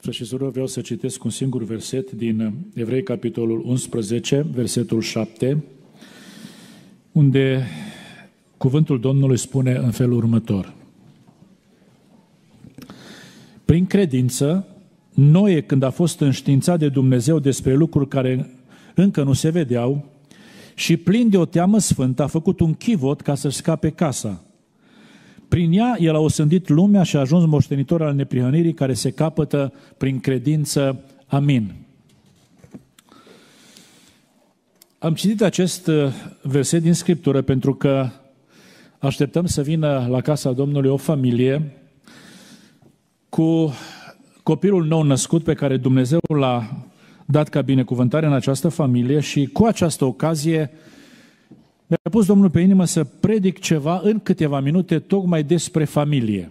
Frăți și surori, vreau să citesc un singur verset din Evrei, capitolul 11, versetul 7, unde cuvântul Domnului spune în felul următor. Prin credință, Noe, când a fost înștiințat de Dumnezeu despre lucruri care încă nu se vedeau, și plin de o teamă sfântă, a făcut un chivot ca să-și scape casa – prin ea, el a osândit lumea și a ajuns moștenitor al neprihănirii care se capătă prin credință. Amin. Am citit acest uh, verset din Scriptură pentru că așteptăm să vină la casa Domnului o familie cu copilul nou născut pe care Dumnezeu l-a dat ca binecuvântare în această familie și cu această ocazie mi-a pus Domnul pe inimă să predic ceva în câteva minute tocmai despre familie.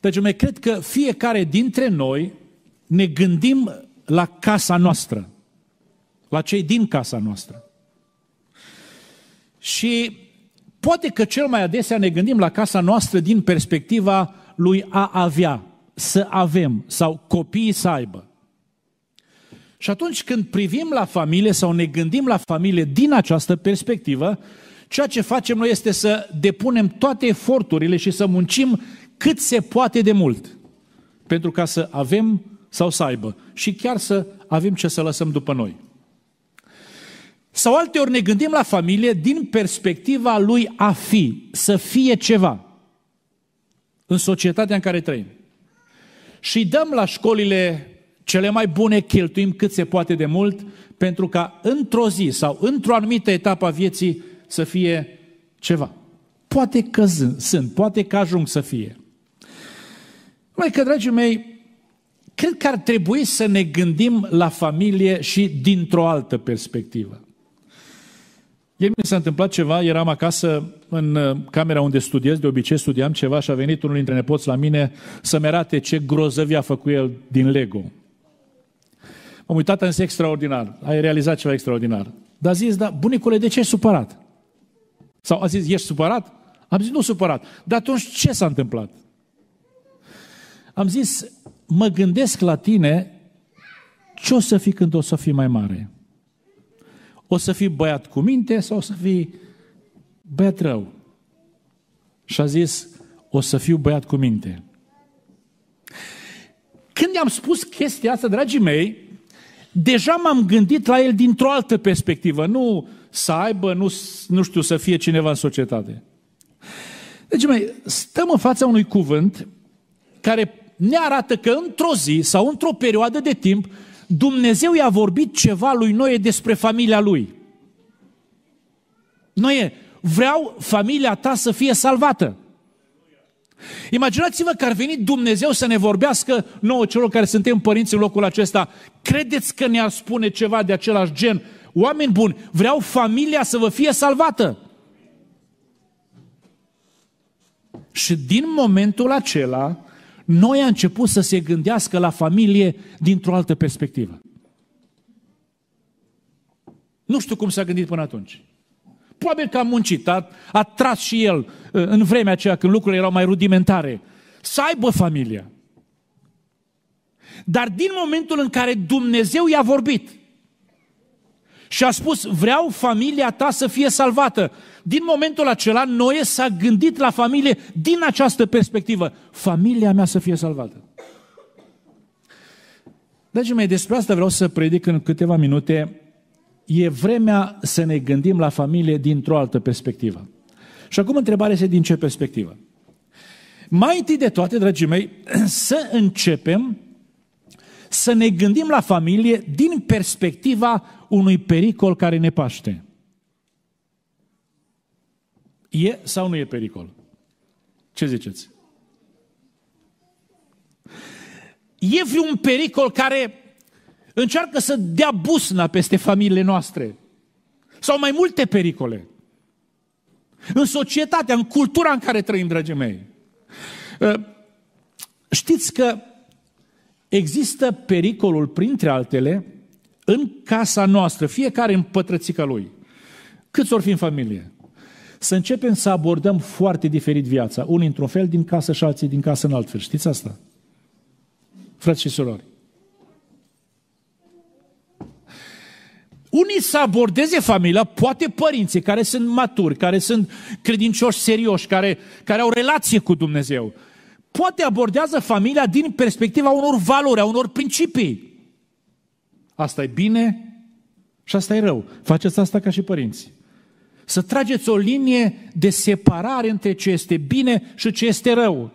Deci, mai cred că fiecare dintre noi ne gândim la casa noastră, la cei din casa noastră. Și poate că cel mai adesea ne gândim la casa noastră din perspectiva lui a avea, să avem sau copiii să aibă. Și atunci când privim la familie sau ne gândim la familie din această perspectivă, ceea ce facem noi este să depunem toate eforturile și să muncim cât se poate de mult pentru ca să avem sau să aibă și chiar să avem ce să lăsăm după noi. Sau alteori ne gândim la familie din perspectiva lui a fi, să fie ceva în societatea în care trăim. Și dăm la școlile cele mai bune cheltuim cât se poate de mult pentru ca într-o zi sau într-o anumită etapă a vieții să fie ceva. Poate că sunt, poate că ajung să fie. Mai că, dragii mei, cred că ar trebui să ne gândim la familie și dintr-o altă perspectivă. Ieri mi s-a întâmplat ceva, eram acasă în uh, camera unde studiez, de obicei studiam ceva și a venit unul dintre nepoți la mine să-mi arate ce grozăvi a făcut el din Lego. M-am uitat, am extraordinar, ai realizat ceva extraordinar. Dar a zis, da, bunicule, de ce ești supărat? Sau a zis, ești supărat? Am zis, nu supărat. Dar atunci ce s-a întâmplat? Am zis, mă gândesc la tine ce o să fii când o să fii mai mare? O să fii băiat cu minte sau o să fii băiat rău? Și a zis, o să fiu băiat cu minte. Când i-am spus chestia asta, dragii mei, deja m-am gândit la el dintr-o altă perspectivă, nu să aibă, nu, nu știu, să fie cineva în societate. Deci, mai stăm în fața unui cuvânt care ne arată că într-o zi sau într-o perioadă de timp, Dumnezeu i-a vorbit ceva lui Noe despre familia lui. Noe, vreau familia ta să fie salvată. Imaginați-vă că ar veni Dumnezeu să ne vorbească nouă celor care suntem părinți în locul acesta. Credeți că ne-ar spune ceva de același gen? Oameni buni, vreau familia să vă fie salvată. Și din momentul acela, noi a început să se gândească la familie dintr-o altă perspectivă. Nu știu cum s-a gândit până atunci. Probabil că a muncit, a, a tras și el ă, în vremea aceea când lucrurile erau mai rudimentare. Să aibă familia. Dar din momentul în care Dumnezeu i-a vorbit și a spus, vreau familia ta să fie salvată, din momentul acela Noe s-a gândit la familie din această perspectivă. Familia mea să fie salvată. Dragii mei, despre asta vreau să predic în câteva minute e vremea să ne gândim la familie dintr-o altă perspectivă. Și acum întrebarea este din ce perspectivă? Mai întâi de toate, dragii mei, să începem să ne gândim la familie din perspectiva unui pericol care ne paște. E sau nu e pericol? Ce ziceți? E un pericol care încearcă să dea busna peste familiile noastre. Sau mai multe pericole. În societatea, în cultura în care trăim, dragii mei. Ă, știți că există pericolul, printre altele, în casa noastră, fiecare în pătrățica lui. Câți ori fi în familie? Să începem să abordăm foarte diferit viața. Unii într-un fel din casă și alții din casă în alt fel. Știți asta? Frați și surori. unii să abordeze familia, poate părinții care sunt maturi, care sunt credincioși serioși, care, care au relație cu Dumnezeu, poate abordează familia din perspectiva unor valori, a unor principii. Asta e bine și asta e rău. Faceți asta ca și părinți. Să trageți o linie de separare între ce este bine și ce este rău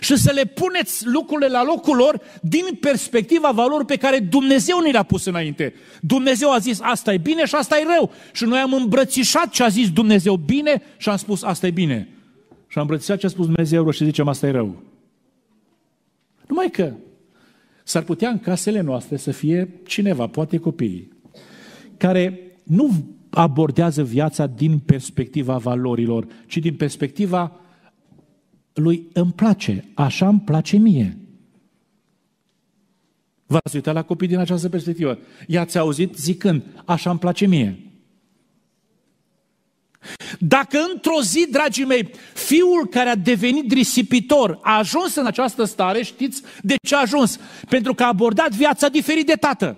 și să le puneți lucrurile la locul lor din perspectiva valorii pe care Dumnezeu ni le-a pus înainte. Dumnezeu a zis asta e bine și asta e rău. Și noi am îmbrățișat ce a zis Dumnezeu bine și am spus asta e bine. Și am îmbrățișat ce a spus Dumnezeu și zicem asta e rău. Numai că s-ar putea în casele noastre să fie cineva, poate copiii, care nu abordează viața din perspectiva valorilor, ci din perspectiva lui îmi place, așa îmi place mie. V-ați uitat la copii din această perspectivă. I-ați auzit zicând, așa îmi place mie. Dacă într-o zi, dragii mei, fiul care a devenit risipitor a ajuns în această stare, știți de ce a ajuns? Pentru că a abordat viața diferit de tată.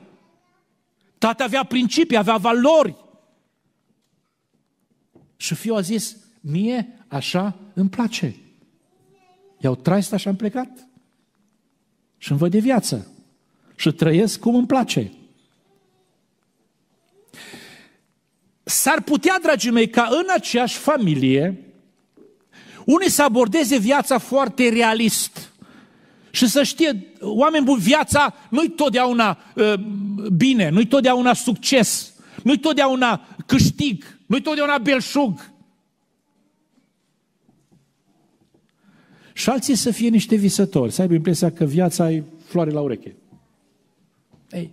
Tată avea principii, avea valori. Și fiul a zis, mie așa îmi place. I-au tras și am plecat. Și îmi văd de viață. Și trăiesc cum îmi place. S-ar putea, dragii mei, ca în aceeași familie, unii să abordeze viața foarte realist și să știe, oameni buni, viața nu-i totdeauna ă, bine, nu-i totdeauna succes, nu-i totdeauna câștig, nu-i totdeauna belșug, Și alții să fie niște visători, să aibă impresia că viața e floare la ureche. Ei,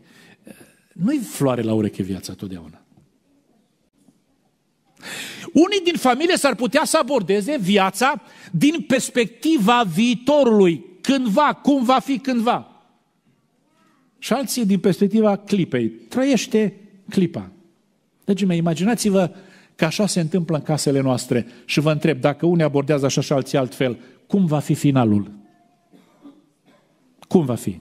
nu-i floare la ureche viața totdeauna. Unii din familie s-ar putea să abordeze viața din perspectiva viitorului, cândva, cum va fi cândva. Și alții din perspectiva clipei. Trăiește clipa. Deci, mei, imaginați-vă Că așa se întâmplă în casele noastre. Și vă întreb, dacă unii abordează așa și alții altfel, cum va fi finalul? Cum va fi?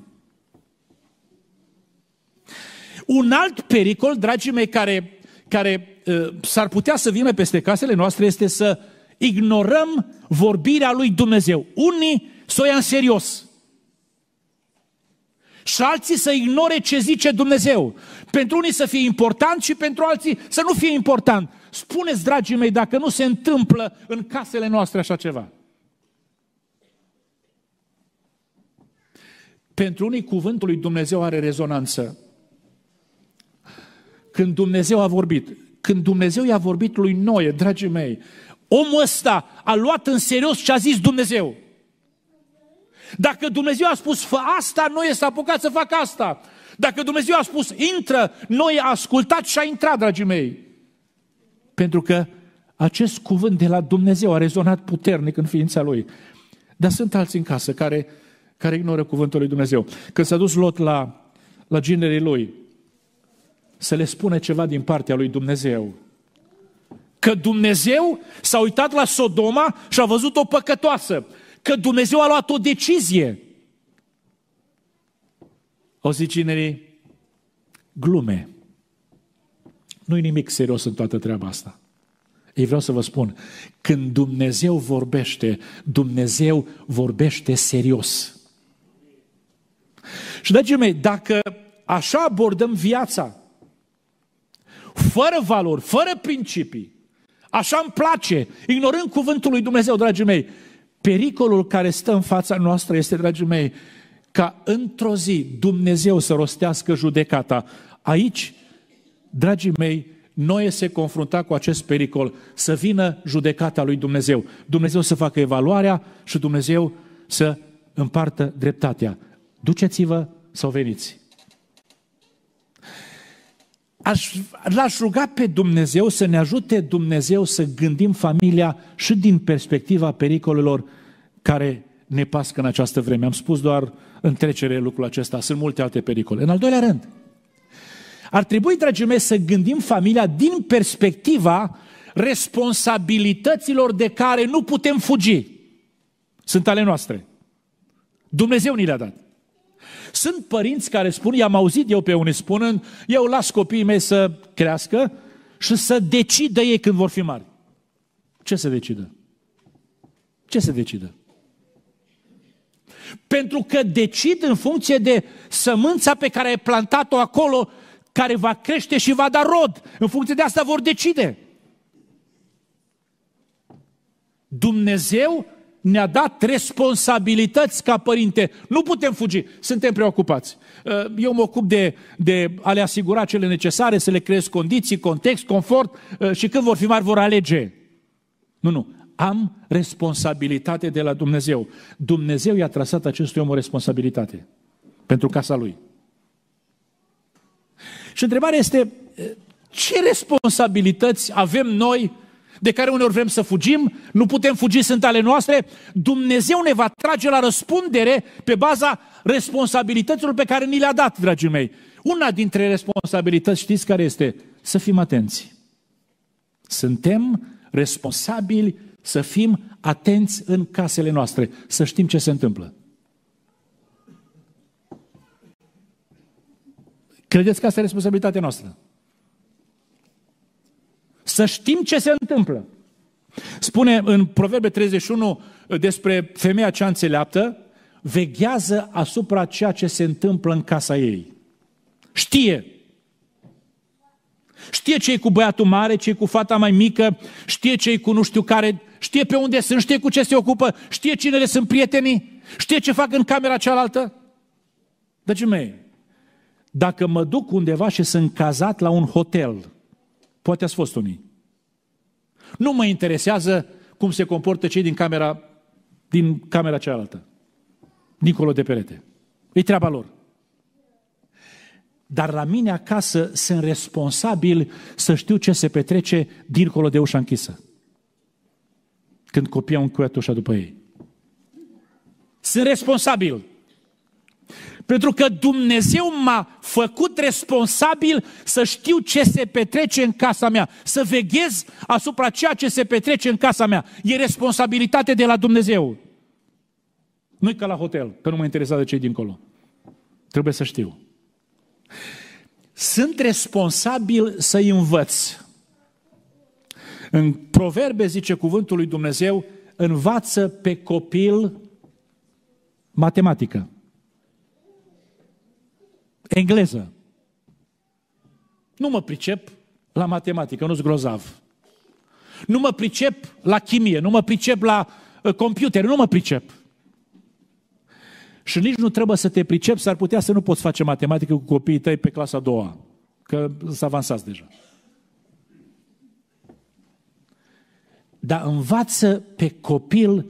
Un alt pericol, dragii mei, care, care uh, s-ar putea să vină peste casele noastre este să ignorăm vorbirea lui Dumnezeu. Unii să o ia în serios și alții să ignore ce zice Dumnezeu. Pentru unii să fie important și pentru alții să nu fie important. Spuneți, dragii mei, dacă nu se întâmplă în casele noastre așa ceva. Pentru unii, cuvântul lui Dumnezeu are rezonanță. Când Dumnezeu a vorbit, când Dumnezeu i-a vorbit lui Noe, dragii mei, omul ăsta a luat în serios ce a zis Dumnezeu. Dacă Dumnezeu a spus, fă asta, Noe s-a apucat să facă asta. Dacă Dumnezeu a spus, intră, Noe a ascultat și a intrat, dragii mei. Pentru că acest cuvânt de la Dumnezeu a rezonat puternic în ființa lui. Dar sunt alții în casă care, care ignoră cuvântul lui Dumnezeu. Când s-a dus Lot la, la ginerii lui, să le spune ceva din partea lui Dumnezeu. Că Dumnezeu s-a uitat la Sodoma și a văzut-o păcătoasă. Că Dumnezeu a luat o decizie. O zic ginerii, glume nu e nimic serios în toată treaba asta. Ei vreau să vă spun, când Dumnezeu vorbește, Dumnezeu vorbește serios. Și, dragii mei, dacă așa abordăm viața, fără valori, fără principii, așa îmi place, ignorând cuvântul lui Dumnezeu, dragii mei, pericolul care stă în fața noastră este, dragii mei, ca într-o zi Dumnezeu să rostească judecata. Aici Dragii mei, Noe se confrunta cu acest pericol, să vină judecata lui Dumnezeu. Dumnezeu să facă evaluarea și Dumnezeu să împartă dreptatea. Duceți-vă sau veniți. Aș, l-aș ruga pe Dumnezeu să ne ajute Dumnezeu să gândim familia și din perspectiva pericolelor care ne pasc în această vreme. Am spus doar în trecere lucrul acesta, sunt multe alte pericole. În al doilea rând, ar trebui, dragii mei, să gândim familia din perspectiva responsabilităților de care nu putem fugi. Sunt ale noastre. Dumnezeu ni le-a dat. Sunt părinți care spun, i-am auzit eu pe unii spunând, eu las copiii mei să crească și să decidă ei când vor fi mari. Ce să decidă? Ce să decidă? Pentru că decid în funcție de sămânța pe care ai plantat-o acolo care va crește și va da rod. În funcție de asta vor decide. Dumnezeu ne-a dat responsabilități ca părinte. Nu putem fugi, suntem preocupați. Uh, eu mă ocup de, de a le asigura cele necesare, să le creez condiții, context, confort uh, și când vor fi mari vor alege. Nu, nu, am responsabilitate de la Dumnezeu. Dumnezeu i-a trasat acestui om o responsabilitate pentru casa lui. Și întrebarea este, eh, ce responsabilități avem noi de care uneori vrem să fugim, nu putem fugi, sunt ale noastre, Dumnezeu ne va trage la răspundere pe baza responsabilităților pe care ni le-a dat, dragii mei. Una dintre responsabilități, știți care este? Să fim atenți. Suntem responsabili să fim atenți în casele noastre, să știm ce se întâmplă. Credeți că asta e responsabilitatea noastră? Să știm ce se întâmplă. Spune în Proverbe 31 despre femeia cea înțeleaptă, veghează asupra ceea ce se întâmplă în casa ei. Știe. Știe ce e cu băiatul mare, ce e cu fata mai mică, știe ce e cu nu știu care, știe pe unde sunt, știe cu ce se ocupă, știe cine le sunt prietenii, știe ce fac în camera cealaltă. Dragii deci, mei, dacă mă duc undeva și sunt cazat la un hotel, poate ați fost unii, nu mă interesează cum se comportă cei din camera, din camera cealaltă, dincolo de perete. E treaba lor. Dar la mine acasă sunt responsabil să știu ce se petrece dincolo de ușa închisă. Când copiii au încuiat ușa după ei. Sunt responsabil. Pentru că Dumnezeu m-a făcut responsabil să știu ce se petrece în casa mea, să veghez asupra ceea ce se petrece în casa mea. E responsabilitate de la Dumnezeu. nu e ca la hotel, că nu mă interesează cei dincolo. Trebuie să știu. Sunt responsabil să învăț. În proverbe zice cuvântul lui Dumnezeu, învață pe copil matematică engleză. Nu mă pricep la matematică, nu-s grozav. Nu mă pricep la chimie, nu mă pricep la uh, computer, nu mă pricep. Și nici nu trebuie să te pricep, s-ar putea să nu poți face matematică cu copiii tăi pe clasa a doua, că s-a avansat deja. Dar învață pe copil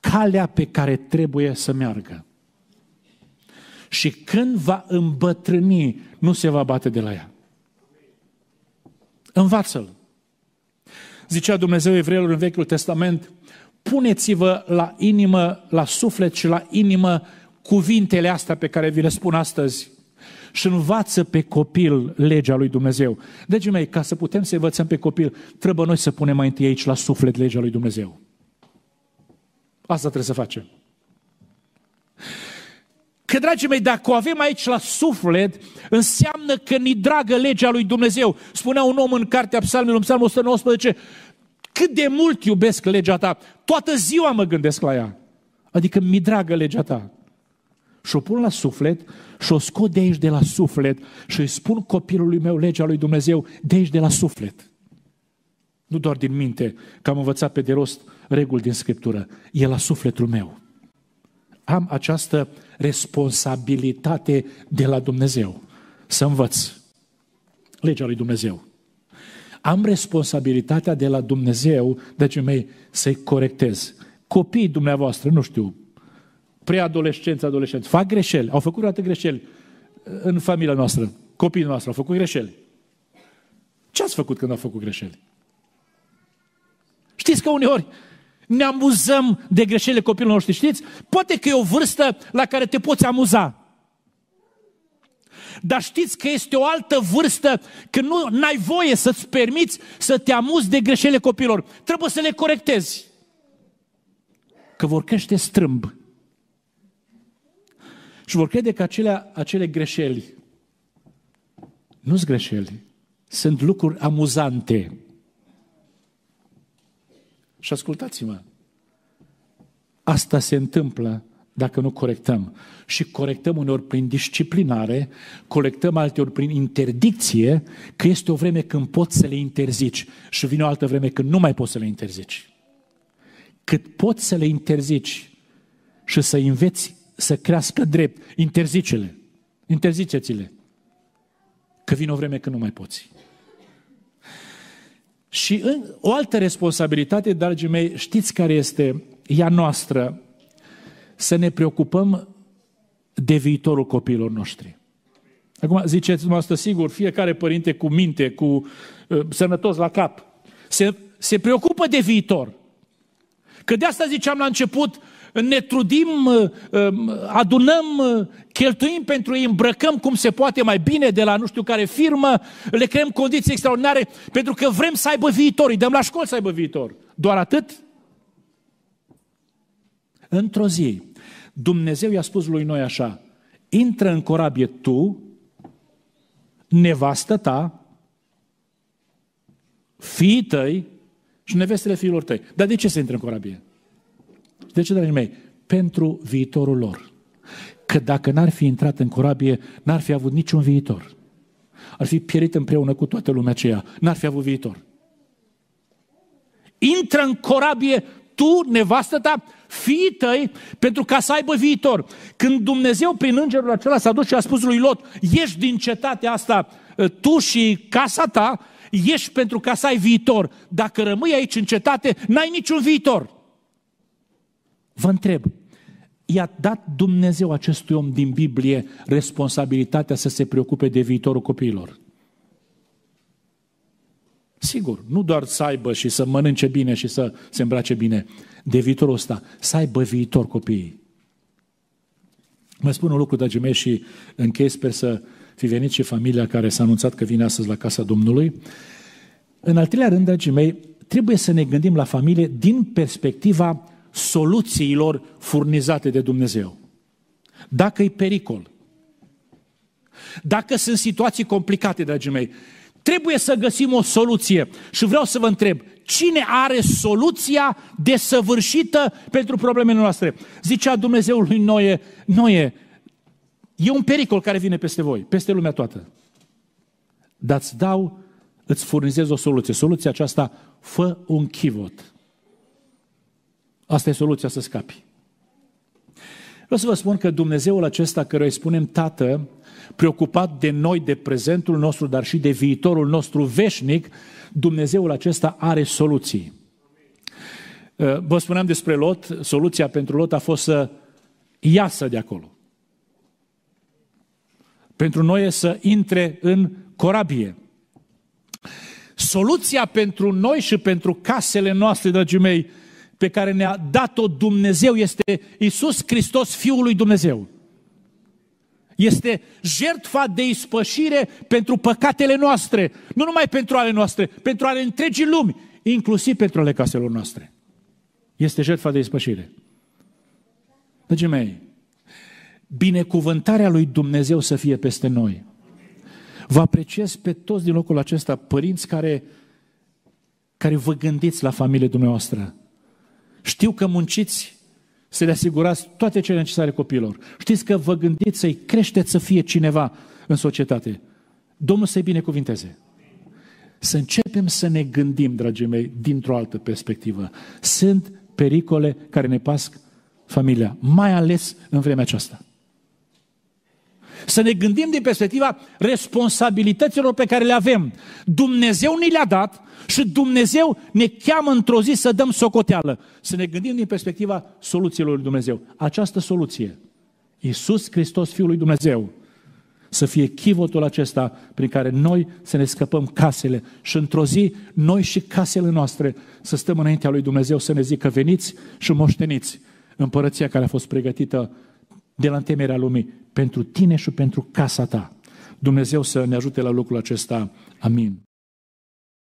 calea pe care trebuie să meargă și când va îmbătrâni, nu se va bate de la ea. Învață-l. Zicea Dumnezeu evreilor în Vechiul Testament, puneți-vă la inimă, la suflet și la inimă cuvintele astea pe care vi le spun astăzi și învață pe copil legea lui Dumnezeu. Deci, mei, ca să putem să învățăm pe copil, trebuie noi să punem mai întâi aici la suflet legea lui Dumnezeu. Asta trebuie să facem. Că, dragii mei, dacă o avem aici la suflet, înseamnă că ni dragă legea lui Dumnezeu. Spunea un om în cartea psalmului, în psalmul 119, cât de mult iubesc legea ta, toată ziua mă gândesc la ea. Adică mi dragă legea ta. Și o pun la suflet și o scot de aici de la suflet și îi spun copilului meu legea lui Dumnezeu de aici de la suflet. Nu doar din minte, că am învățat pe de rost reguli din Scriptură. E la sufletul meu. Am această responsabilitate de la Dumnezeu. Să învăț. Legea lui Dumnezeu. Am responsabilitatea de la Dumnezeu, deci mei, să-i corectez. Copiii dumneavoastră, nu știu, preadolescenți, adolescenți, fac greșeli, au făcut toate greșeli uh, în familia noastră, copiii noastre au făcut greșeli. Ce ați făcut când au făcut greșeli? Știți că uneori ne amuzăm de greșelile copilului noștri, știți? Poate că e o vârstă la care te poți amuza. Dar știți că este o altă vârstă când nu ai voie să-ți permiți să te amuzi de greșelile copilor. Trebuie să le corectezi. Că vor crește strâmb. Și vor crede că acele, acele greșeli nu sunt greșeli, sunt lucruri amuzante. Și ascultați-mă, asta se întâmplă dacă nu corectăm. Și corectăm uneori prin disciplinare, corectăm alteori prin interdicție, că este o vreme când poți să le interzici și vine o altă vreme când nu mai poți să le interzici. Cât poți să le interzici și să înveți să crească drept, interzicele, interziceți-le. Că vine o vreme când nu mai poți. Și în, o altă responsabilitate, dragii mei, știți care este ea noastră? Să ne preocupăm de viitorul copiilor noștri. Acum ziceți dumneavoastră, sigur, fiecare părinte cu minte, cu uh, sănătos la cap, se, se preocupă de viitor. Că de asta ziceam la început, ne trudim, uh, um, adunăm, uh, cheltuim pentru ei, îmbrăcăm cum se poate mai bine de la nu știu care firmă, le creăm condiții extraordinare pentru că vrem să aibă viitor, îi dăm la școală să aibă viitor. Doar atât? Într-o zi, Dumnezeu i-a spus lui noi așa, intră în corabie tu, nevastă ta, fiii tăi și nevestele fiilor tăi. Dar de ce se intră în corabie? De ce, dragii mei? Pentru viitorul lor. Că dacă n-ar fi intrat în corabie, n-ar fi avut niciun viitor. Ar fi pierit împreună cu toată lumea aceea. N-ar fi avut viitor. Intră în corabie tu, nevastă ta, fii tăi, pentru ca să aibă viitor. Când Dumnezeu prin îngerul acela s-a dus și a spus lui Lot, ieși din cetatea asta, ă, tu și casa ta, ieși pentru ca să ai viitor. Dacă rămâi aici în cetate, n-ai niciun viitor. Vă întreb, i-a dat Dumnezeu acestui om din Biblie responsabilitatea să se preocupe de viitorul copiilor? Sigur, nu doar să aibă și să mănânce bine și să se îmbrace bine de viitorul ăsta, să aibă viitor copiii. Mă spun un lucru, dragii mei, și închei, sper să fi venit și familia care s-a anunțat că vine astăzi la Casa Domnului. În al treilea rând, dragii mei, trebuie să ne gândim la familie din perspectiva soluțiilor furnizate de Dumnezeu. Dacă e pericol, dacă sunt situații complicate, dragii mei, trebuie să găsim o soluție. Și vreau să vă întreb, cine are soluția desăvârșită pentru problemele noastre? Zicea Dumnezeul lui Noe, Noe, e un pericol care vine peste voi, peste lumea toată. Dați dau, îți furnizez o soluție. Soluția aceasta, fă un chivot. Asta e soluția să scapi. Vreau să vă spun că Dumnezeul acesta care îi spunem Tată, preocupat de noi, de prezentul nostru, dar și de viitorul nostru veșnic, Dumnezeul acesta are soluții. Ă, vă spuneam despre Lot, soluția pentru Lot a fost să iasă de acolo. Pentru noi e să intre în corabie. Soluția pentru noi și pentru casele noastre, dragii mei, pe care ne-a dat-o Dumnezeu este Isus Hristos, Fiul lui Dumnezeu. Este jertfa de ispășire pentru păcatele noastre, nu numai pentru ale noastre, pentru ale întregii lumi, inclusiv pentru ale caselor noastre. Este jertfa de ispășire. Dragii mei, binecuvântarea lui Dumnezeu să fie peste noi. Vă apreciez pe toți din locul acesta, părinți care, care vă gândiți la familie dumneavoastră, știu că munciți să le asigurați toate cele necesare copiilor. Știți că vă gândiți să-i creșteți să fie cineva în societate. Domnul să-i binecuvinteze. Să începem să ne gândim, dragii mei, dintr-o altă perspectivă. Sunt pericole care ne pasc familia, mai ales în vremea aceasta. Să ne gândim din perspectiva responsabilităților pe care le avem. Dumnezeu ni le-a dat și Dumnezeu ne cheamă într-o zi să dăm socoteală. Să ne gândim din perspectiva soluțiilor lui Dumnezeu. Această soluție, Iisus Hristos, Fiul lui Dumnezeu, să fie chivotul acesta prin care noi să ne scăpăm casele și într-o zi noi și casele noastre să stăm înaintea lui Dumnezeu să ne zică veniți și moșteniți împărăția care a fost pregătită de la temerea lumii, pentru tine și pentru casa ta. Dumnezeu să ne ajute la lucrul acesta. Amin.